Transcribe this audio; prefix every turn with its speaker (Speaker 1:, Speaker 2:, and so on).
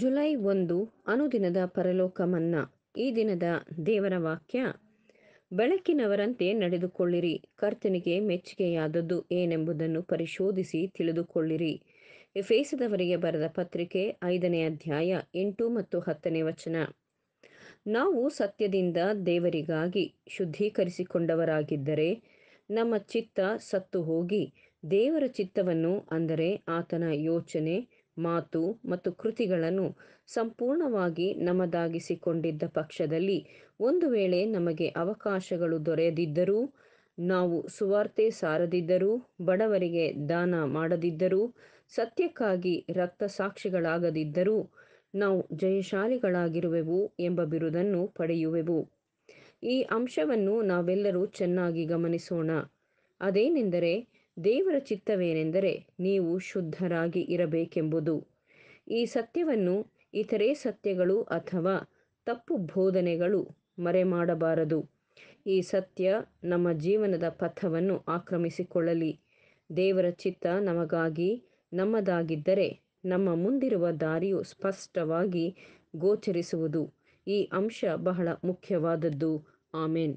Speaker 1: July ಒಂದು ಅನುದಿನದ ಪರಲೋಕ ಮನ್ನಾ ಈ ದಿನದ ದೇವರ ವಾಕ್ಯ ಬೆಳಕಿನವರಂತೆ ನಡೆದುಕೊಳ್ಳಿರಿ ಕರ್ತನಿಗೆ ಮೆಚ್ಚುಗೆಯಾದದ್ದು ಏನೆಂಬುದನ್ನು ಪರಿಶೋಧಿಸಿ ತಿಳಿದುಕೊಳ್ಳಿರಿ ಎಫೇಸದವರಿಗೆ ಬರೆದ ಪತ್ರಿಕೆ ಐದನೇ ಅಧ್ಯಾಯ ಎಂಟು ಮತ್ತು ಹತ್ತನೇ ವಚನ ನಾವು ಸತ್ಯದಿಂದ ದೇವರಿಗಾಗಿ ಶುದ್ಧೀಕರಿಸಿಕೊಂಡವರಾಗಿದ್ದರೆ ನಮ್ಮ ಚಿತ್ತ ಸತ್ತು ಹೋಗಿ ದೇವರ ಚಿತ್ತವನ್ನು ಅಂದರೆ ಆತನ ಯೋಚನೆ ಮಾತು ಮತ್ತು ಕೃತಿಗಳನ್ನು ಸಂಪೂರ್ಣವಾಗಿ ನಮದಾಗಿಸಿಕೊಂಡಿದ್ದ ಪಕ್ಷದಲ್ಲಿ ಒಂದು ವೇಳೆ ನಮಗೆ ಅವಕಾಶಗಳು ದೊರೆಯದಿದ್ದರೂ ನಾವು ಸುವಾರ್ತೆ ಸಾರದಿದ್ದರೂ ಬಡವರಿಗೆ ದಾನ ಮಾಡದಿದ್ದರೂ ಸತ್ಯಕ್ಕಾಗಿ ರಕ್ತ ಸಾಕ್ಷಿಗಳಾಗದಿದ್ದರೂ ನಾವು ಜಯಶಾಲಿಗಳಾಗಿರುವೆವು ಎಂಬ ಬಿರುದನ್ನು ಪಡೆಯುವೆವು ಈ ಅಂಶವನ್ನು ನಾವೆಲ್ಲರೂ ಚೆನ್ನಾಗಿ ಗಮನಿಸೋಣ ಅದೇನೆಂದರೆ ದೇವರ ಚಿತ್ತವೇನೆಂದರೆ ನೀವು ಶುದ್ಧರಾಗಿ ಇರಬೇಕೆಂಬುದು ಈ ಸತ್ಯವನ್ನು ಇತರೆ ಸತ್ಯಗಳು ಅಥವಾ ತಪ್ಪು ಬೋಧನೆಗಳು ಮರೆಮಾಡಬಾರದು ಈ ಸತ್ಯ ನಮ್ಮ ಜೀವನದ ಪಥವನ್ನು ಆಕ್ರಮಿಸಿಕೊಳ್ಳಲಿ ದೇವರ ಚಿತ್ತ ನಮಗಾಗಿ ನಮ್ಮದಾಗಿದ್ದರೆ ನಮ್ಮ ಮುಂದಿರುವ ದಾರಿಯು ಸ್ಪಷ್ಟವಾಗಿ ಗೋಚರಿಸುವುದು ಈ ಅಂಶ ಬಹಳ ಮುಖ್ಯವಾದದ್ದು ಆಮೇನ್